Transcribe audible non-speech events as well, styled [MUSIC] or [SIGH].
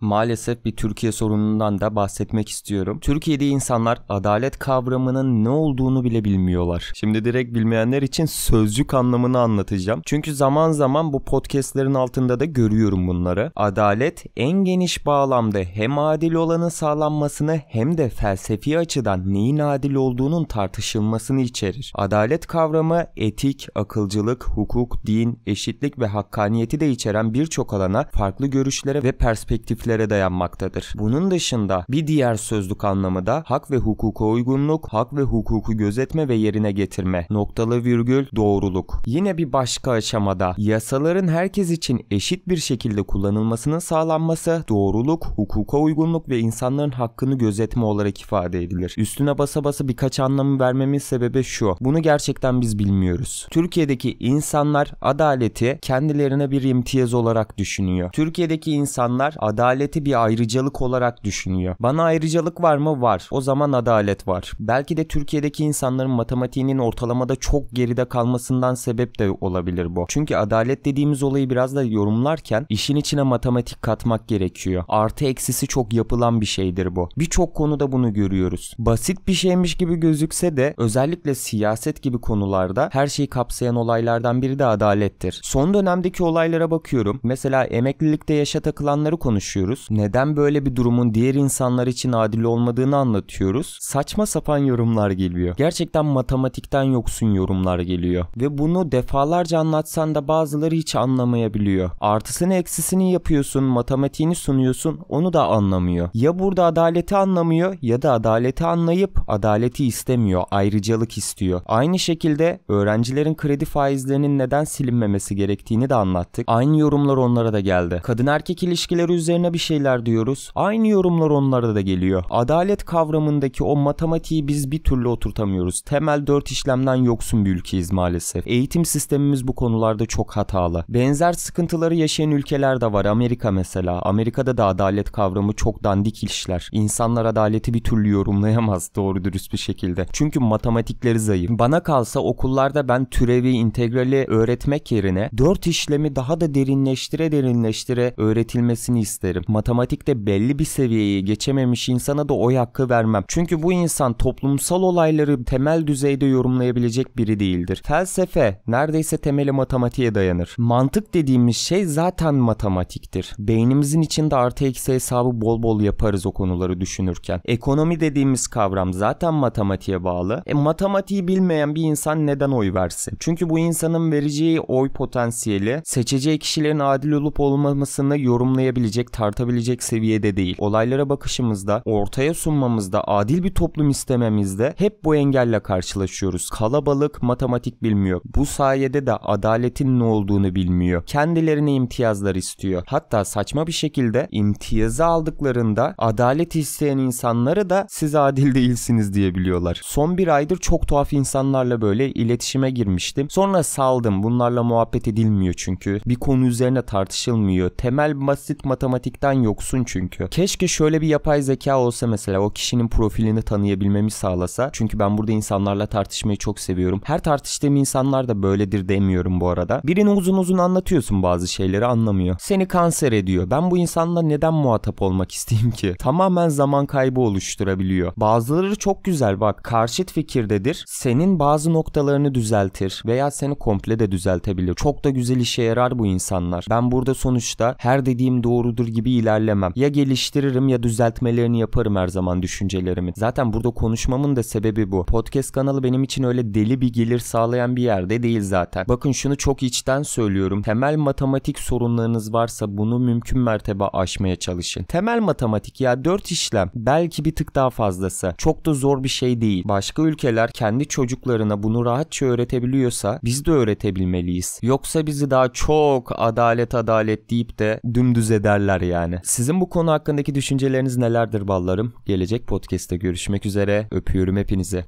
maalesef bir Türkiye sorunundan da bahsetmek istiyorum. Türkiye'de insanlar adalet kavramının ne olduğunu bile bilmiyorlar. Şimdi direkt bilmeyenler için sözcük anlamını anlatacağım. Çünkü zaman zaman bu podcastlerin altında da görüyorum bunları. Adalet en geniş bağlamda hem adil olanın sağlanmasını hem de felsefi açıdan neyin adil olduğunun tartışılmasını içerir. Adalet kavramı etik, akılcılık, hukuk, din, eşitlik ve hakkaniyeti de içeren birçok alana farklı görüşlere ve perspektiflere prensiflere dayanmaktadır. Bunun dışında bir diğer sözlük anlamı da hak ve hukuka uygunluk, hak ve hukuku gözetme ve yerine getirme, noktalı virgül doğruluk. Yine bir başka aşamada yasaların herkes için eşit bir şekilde kullanılmasının sağlanması doğruluk, hukuka uygunluk ve insanların hakkını gözetme olarak ifade edilir. Üstüne basa basa birkaç anlamı vermemin sebebi şu. Bunu gerçekten biz bilmiyoruz. Türkiye'deki insanlar adaleti kendilerine bir imtiyaz olarak düşünüyor. Türkiye'deki insanlar adalet adaleti bir ayrıcalık olarak düşünüyor. Bana ayrıcalık var mı? Var. O zaman adalet var. Belki de Türkiye'deki insanların matematiğinin ortalamada çok geride kalmasından sebep de olabilir bu. Çünkü adalet dediğimiz olayı biraz da yorumlarken işin içine matematik katmak gerekiyor. Artı eksisi çok yapılan bir şeydir bu. Birçok konuda bunu görüyoruz. Basit bir şeymiş gibi gözükse de özellikle siyaset gibi konularda her şeyi kapsayan olaylardan biri de adalettir. Son dönemdeki olaylara bakıyorum. Mesela emeklilikte yaşa takılanları konuşuyoruz anlatıyoruz. Neden böyle bir durumun diğer insanlar için adil olmadığını anlatıyoruz. Saçma sapan yorumlar geliyor. Gerçekten matematikten yoksun yorumlar geliyor. Ve bunu defalarca anlatsan da bazıları hiç anlamayabiliyor. Artısını eksisini yapıyorsun, matematiğini sunuyorsun onu da anlamıyor. Ya burada adaleti anlamıyor ya da adaleti anlayıp adaleti istemiyor, ayrıcalık istiyor. Aynı şekilde öğrencilerin kredi faizlerinin neden silinmemesi gerektiğini de anlattık. Aynı yorumlar onlara da geldi. Kadın erkek ilişkileri üzerine bir şeyler diyoruz. Aynı yorumlar onlara da geliyor. Adalet kavramındaki o matematiği biz bir türlü oturtamıyoruz. Temel dört işlemden yoksun bir ülkeyiz maalesef. Eğitim sistemimiz bu konularda çok hatalı. Benzer sıkıntıları yaşayan ülkeler de var. Amerika mesela. Amerika'da da adalet kavramı çok dandik işler. İnsanlar adaleti bir türlü yorumlayamaz [LAUGHS] doğru dürüst bir şekilde. Çünkü matematikleri zayıf. Bana kalsa okullarda ben türevi, integrali öğretmek yerine dört işlemi daha da derinleştire derinleştire öğretilmesini isterim matematikte belli bir seviyeyi geçememiş insana da oy hakkı vermem. Çünkü bu insan toplumsal olayları temel düzeyde yorumlayabilecek biri değildir. Felsefe neredeyse temeli matematiğe dayanır. Mantık dediğimiz şey zaten matematiktir. Beynimizin içinde artı eksi hesabı bol bol yaparız o konuları düşünürken. Ekonomi dediğimiz kavram zaten matematiğe bağlı. E, matematiği bilmeyen bir insan neden oy versin? Çünkü bu insanın vereceği oy potansiyeli seçeceği kişilerin adil olup olmamasını yorumlayabilecek tarz tartabilecek seviyede değil. Olaylara bakışımızda, ortaya sunmamızda, adil bir toplum istememizde hep bu engelle karşılaşıyoruz. Kalabalık matematik bilmiyor. Bu sayede de adaletin ne olduğunu bilmiyor. Kendilerine imtiyazlar istiyor. Hatta saçma bir şekilde imtiyazı aldıklarında adalet isteyen insanları da siz adil değilsiniz diyebiliyorlar. Son bir aydır çok tuhaf insanlarla böyle iletişime girmiştim. Sonra saldım. Bunlarla muhabbet edilmiyor çünkü. Bir konu üzerine tartışılmıyor. Temel basit matematik gerçekten yoksun çünkü. Keşke şöyle bir yapay zeka olsa mesela o kişinin profilini tanıyabilmemi sağlasa. Çünkü ben burada insanlarla tartışmayı çok seviyorum. Her tartıştığım insanlar da böyledir demiyorum bu arada. Birine uzun uzun anlatıyorsun bazı şeyleri anlamıyor. Seni kanser ediyor. Ben bu insanla neden muhatap olmak [LAUGHS] isteyeyim ki? Tamamen zaman kaybı oluşturabiliyor. Bazıları çok güzel bak karşıt fikirdedir. Senin bazı noktalarını düzeltir veya seni komple de düzeltebilir. Çok da güzel işe yarar bu insanlar. Ben burada sonuçta her dediğim doğrudur gibi bir ilerlemem. Ya geliştiririm ya düzeltmelerini yaparım her zaman düşüncelerimi. Zaten burada konuşmamın da sebebi bu. Podcast kanalı benim için öyle deli bir gelir sağlayan bir yerde değil zaten. Bakın şunu çok içten söylüyorum. Temel matematik sorunlarınız varsa bunu mümkün mertebe aşmaya çalışın. Temel matematik ya 4 işlem belki bir tık daha fazlası. Çok da zor bir şey değil. Başka ülkeler kendi çocuklarına bunu rahatça öğretebiliyorsa biz de öğretebilmeliyiz. Yoksa bizi daha çok adalet adalet deyip de dümdüz ederler ya yani. Sizin bu konu hakkındaki düşünceleriniz nelerdir ballarım? Gelecek podcast'te görüşmek üzere. Öpüyorum hepinizi.